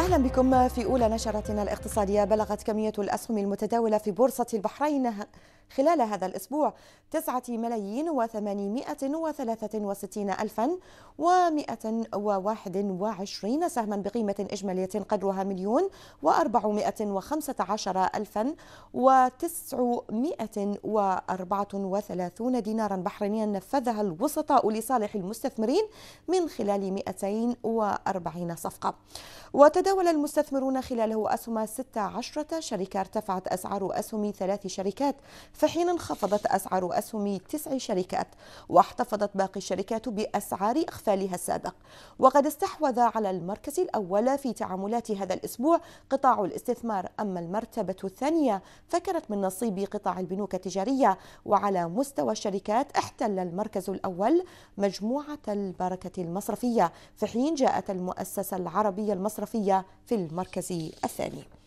أهلا بكم في أولى نشرتنا الاقتصادية بلغت كمية الأسهم المتداولة في بورصة البحرين خلال هذا الأسبوع تسعة ملايين وثمانمائة وثلاثة وستين الفا ومائة وواحد وعشرين سهما بقيمة إجمالية قدرها مليون وأربعمائة وخمسة عشر الفا وتسعمائة وأربعة وثلاثون دينارا بحرينيا نفذها الوسطاء لصالح المستثمرين من خلال مائتين وأربعين صفقة وتداول المستثمرون خلاله أسهم ستة عشرة شركة ارتفعت أسعار أسهم ثلاث شركات في حين انخفضت أسعار أسهم تسع شركات واحتفظت باقي الشركات بأسعار إخفالها السابق وقد استحوذ على المركز الأول في تعاملات هذا الأسبوع قطاع الاستثمار أما المرتبة الثانية فكانت من نصيب قطاع البنوك التجارية وعلى مستوى الشركات احتل المركز الأول مجموعة البركة المصرفية في حين جاءت المؤسسة العربية المصرفية في المركز الثاني